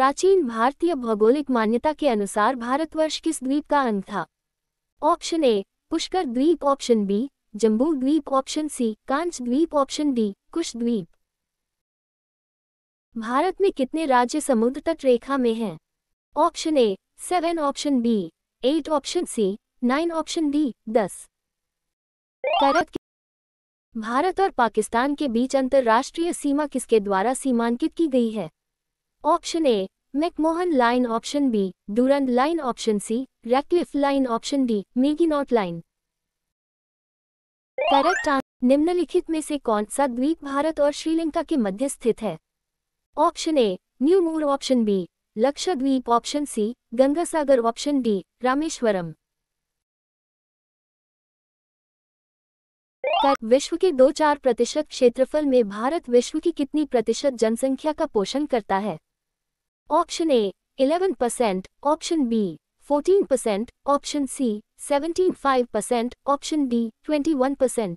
प्राचीन भारतीय भौगोलिक मान्यता के अनुसार भारतवर्ष किस द्वीप का अंग था ऑप्शन ए पुष्कर द्वीप ऑप्शन बी जम्बू द्वीप ऑप्शन सी कांच द्वीप ऑप्शन डी कुश द्वीप भारत में कितने राज्य समुद्र तट रेखा में हैं option A seven option B eight option C nine option D दस करत भारत और पाकिस्तान के बीच अंतर्राष्ट्रीय सीमा किसके द्वारा सीमांकित की गई है option A McMahon line option B Durand line option C Radcliffe line option D not line correct answer निम्नलिखित में से कौन सा द्वीप भारत और श्रीलंका के मध्य स्थित है option A New Moore option B Lakshadweep option C Gangasagar option D Rameswaram विश्व के दो चार प्रतिशत क्षेत्रफल में भारत विश्व की कितनी प्रतिशत जनसंख्या का पोषण करता है Option A 11%, Option B 14%, Option C 17.5%, Option D 21%.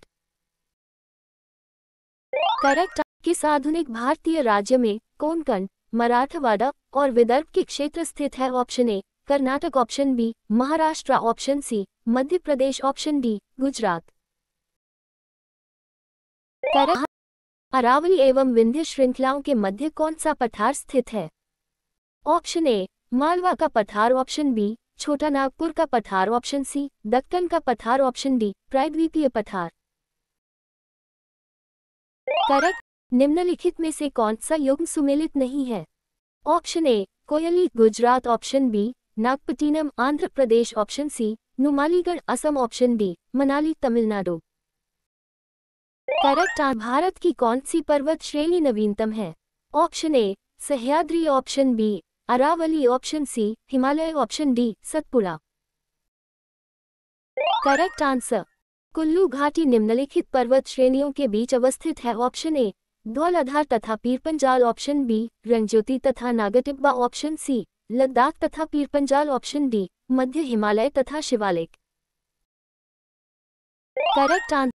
Correct किस आधुनिक भारतीय राज्य में कोंकण मराठवाड़ा और विदर्भ के क्षेत्र स्थित है option A Karnataka option B Maharashtra option C Madhya Pradesh option D Gujarat Aravalli एवं विंध्य श्रृंखलाओं के मध्य कौन सा पठार स्थित है ऑप्शन ए मालवा का पठार ऑप्शन बी छोटा नागपुर का पठार ऑप्शन सी दक्कन का पठार ऑप्शन डी प्रायद्वीपीय पठार करेक्ट निम्नलिखित में से कौन सा युग सुमेलित नहीं है option A Koyali Gujarat option B Nagapattinam Andhra Pradesh option C Numaligarh Assam option D Manali Tamil Nadu correct Bharat की कौन सी पर्वत श्रेणी नवीनतम है option A Sahyadri option B Aravalli option C Himalaya option D Satpura correct answer Kullu घाटी निम्नलिखित पर्वत श्रेणियों के बीच अवस्थित है ऑप्शन ए धौलाधार तथा पीरपंजाल ऑप्शन बी रंगज्योति तथा नागटिब्बा ऑप्शन सी लद्दाख तथा पीरपंजाल ऑप्शन डी मध्य हिमालय तथा शिवालिक करेक्ट आंसर